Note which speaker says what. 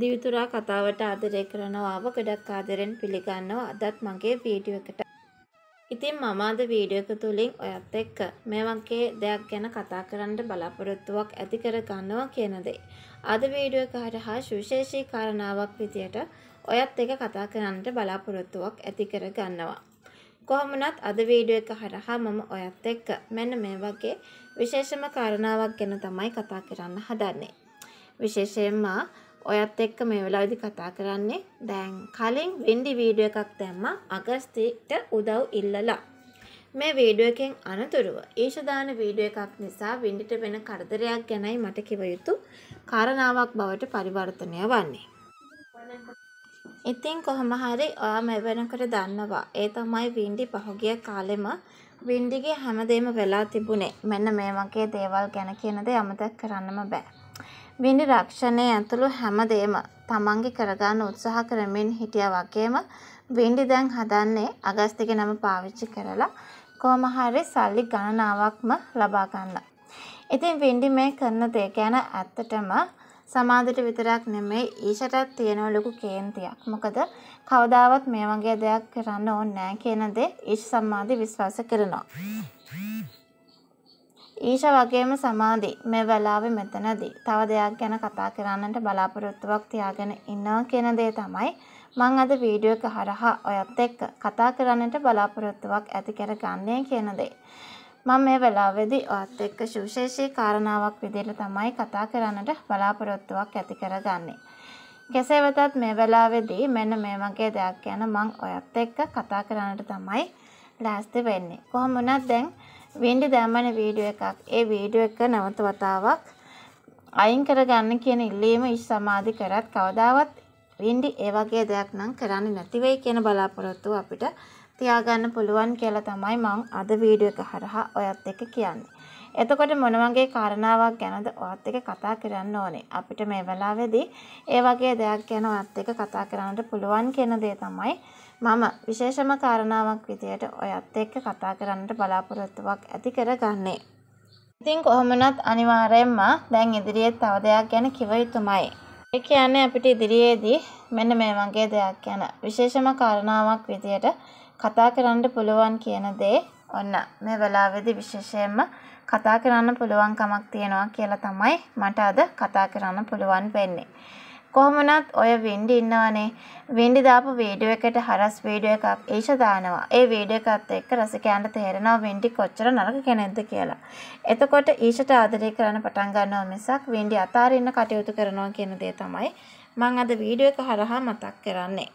Speaker 1: දිවිතුරා කතාවට ආදරය කරනවාව ගොඩක් ආදරෙන් පිළිගන්නවා අදත් මගේ වීඩියෝ එකට. ඉතින් මම අද වීඩියෝ එක තුලින් ඔයත් එක්ක මේ වගේ දෙයක් ගැන කතා කරන්න බලාපොරොත්තුවක් ඇති කර ගන්නවා කියන දේ. අද වීඩියෝ එක හරහා සුවිශේෂී කාරණාවක් විදියට ඔයත් එක්ක කතා කරන්න බලාපොරොත්තුවක් ඇති කර ගන්නවා. කොහොමනත් අද වීඩියෝ එක හරහා මම ඔයත් එක්ක මෙන්න මේ වගේ විශේෂම කාරණාවක් ගැන තමයි කතා කරන්න හදන්නේ. විශේෂයෙන්ම ඔයත් එක්ක මේ වෙලාවේදී කතා කරන්නේ දැන් කලින් වෙන්ඩි වීඩියෝ එකක් දැම්මා අගස්තිට උදව් ඉල්ලලා. මේ වීඩියෝ එකෙන් අනතුරුව ඊශදාන වීඩියෝ එකක් නිසා වින්ඩිට වෙන කරදරයක් ගැනයි මට කිව යුතු කාරණාවක් බවට පරිවර්තනය වන්නේ. ඉතින් කොහොම හරි ඔයා මෙවැනකට දන්නවා ඒ තමයි වින්ඩි පහුගිය කාලෙම වින්ඩිගේ හැමදේම වෙලා තිබුණේ මෙන්න මේ වගේ දේවල් ගැන කියනද අමතක් කරන්නම බෑ. විනි රක්ෂණය ඇතුළු හැමදේම තමන්ගේ කරගන්න උත්සාහ කරමින් හිටිය වගේම වින්ඩි දැන් හදන්නේ අගස්තික නම පාවිච්චි කරලා කොහොම හරි සල්ලි ගණනාවක්ම ලබා ගන්න. ඉතින් වින්ඩි මේ කරන දේ ගැන ඇත්තටම සමාධිට විතරක් නෙමෙයි ඊෂටත් තියෙන ලොකු කේන්තියක්. මොකද කවදාවත් මේ වගේ දෙයක් කරන්න ඕනේ නැහැ කියන දේ ඊෂ සම්මාදි විශ්වාස කරනවා. ඊෂ වගේම සමාධි මේ වෙලාවේ මෙතනදී තව දෙයක් ගැන කතා කරන්නට බලාපොරොත්තුවක් තියාගෙන ඉන්නවා කියන දේ තමයි මම අද වීඩියෝ එක හරහා ඔයත් එක්ක කතා කරන්නට බලාපොරොත්තුවක් ඇති කරගන්නේ කියන දේ. මම මේ වෙලාවේදී ඔයත් එක්ක සුවිශේෂී කාරණාවක් විදිහට තමයි කතා කරන්නට බලාපොරොත්තුවක් ඇති කරගන්නේ. කෙසේ වෙතත් මේ වෙලාවේදී මෙන්න මේ වගේ දෙයක් ගැන මම ඔයත් එක්ක කතා කරන්නට තමයි ලෑස්ති වෙන්නේ. කොහොම වුණත් දැන් වෙන්ඩි දැම්මන වීඩියෝ එකක්. ඒ වීඩියෝ එක නැවත වතාවක් අයින් කරගන්න කියන ඉල්ලීම ඉස් සමාධි කරත් කවදාවත් වින්ඩි ඒ වගේ දෙයක් නම් කරන්නේ නැති වෙයි කියන බලාපොරොත්තුව අපිට තියාගන්න පුළුවන් කියලා තමයි මම අද වීඩියෝ එක හරහා ඔයත් එක්ක කියන්නේ. එතකොට මොන වගේ කාරණාවක් ගැනද ඔයත් එක්ක කතා කරන්න ඕනේ? අපිට මේ වෙලාවේදී ඒ වගේ දෙයක් ගැන ඔයත් එක්ක කතා කරන්නට පුළුවන් කියන දේ තමයි මම විශේෂම කාරණාවක් විදියට ඔයත් එක්ක කතා කරන්නට බලාපොරොත්තුවක් ඇති කරගන්නේ. ඉතින් කොහොමනත් අනිවාර්යෙන්ම දැන් ඉදිරියේ තව දෙයක් ගැන කිව යුතුමයි. ඒ කියන්නේ අපිට ඉදිරියේදී මෙන්න මේ වගේ දෙයක් ගැන විශේෂම කාරණාවක් විදියට කතා කරන්න පුළුවන් කියන දේ ඔන්න මේ වෙලාවේදී විශේෂයෙන්ම කතා කරන්න පුළුවන් කමක් තියෙනවා කියලා තමයි මට අද කතා කරන්න පුළුවන් වෙන්නේ. කොහොමනත් ඔය වෙන්ඩි ඉන්නවනේ වෙන්ඩි දාපු වීඩියෝ එකට හරස් වීඩියෝ එකක් ඒෂ දානවා. ඒ වීඩියෝ එකත් එක්ක රසිකයන්ට තේරෙනවා වෙන්ඩි කොච්චර නරක කෙනෙක්ද කියලා. එතකොට ඊෂට ආදරය කරන්න පටන් ගන්නවා මිසක් වෙන්ඩි අතාරින්න කටයුතු කරනවා කියන දේ තමයි මං අද වීඩියෝ එක හරහා මතක් කරන්නේ.